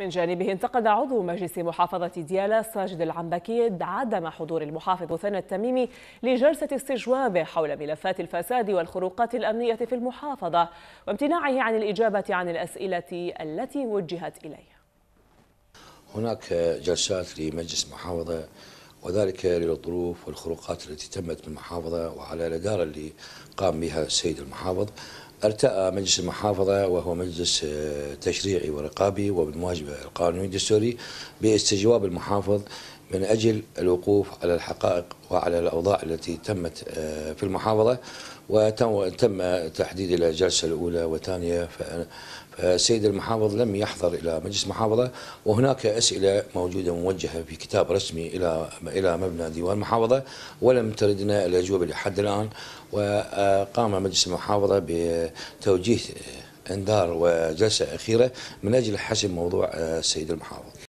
من جانبه انتقد عضو مجلس محافظة ديالى ساجد العنبكي عدم حضور المحافظ ثنى التميمي لجلسة استجواب حول ملفات الفساد والخروقات الأمنية في المحافظة وامتناعه عن الإجابة عن الأسئلة التي وجهت إليه هناك جلسات لمجلس محافظة وذلك للظروف والخروقات التي تمت بالمحافظة وعلى الإدارة اللي قام بها السيد المحافظ ارتأى مجلس المحافظة وهو مجلس آه، تشريعي ورقابي وبالمواجبة القانونية الدستوري باستجواب المحافظ من أجل الوقوف على الحقائق وعلى الأوضاع التي تمت آه، في المحافظة وتم تحديد إلى الجلسة الأولى والثانية فالسيد المحافظ لم يحضر إلى مجلس محافظة وهناك أسئلة موجودة موجهة في كتاب رسمي إلى إلى مبنى ديوان المحافظة ولم تردنا الأجوبة لحد الآن وقام مجلس المحافظة بتوجيه آه، انذار وجلسة أخيرة من أجل حسم موضوع السيد آه، المحافظ